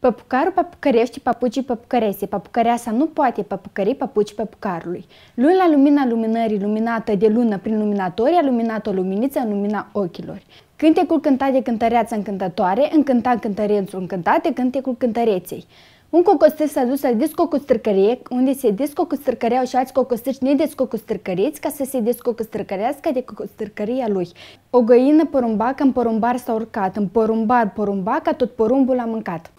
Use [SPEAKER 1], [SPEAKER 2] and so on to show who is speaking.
[SPEAKER 1] Păpucarul păpucărește
[SPEAKER 2] papucii păpucărese, păpucăreasa nu poate păpucări papuci păpucarului. Lui la lumina luminării luminată de lună prin luminator, a luminat o luminiță în lumina ochilor. Cântecul cântat de cântăreață încântătoare, încânta cântărențul încântat de cântecul cântăreței. Un cocostâr s-a dus la discocostârcărie, unde se discocostârcăreau și alți cocostârci nedescocostârcăriți ca să se descocostârcărească de cocostârcăria lui. O găină porumbacă în porumbar s-a urcat, în porumbar porumbaca tot porumbul a mâncat.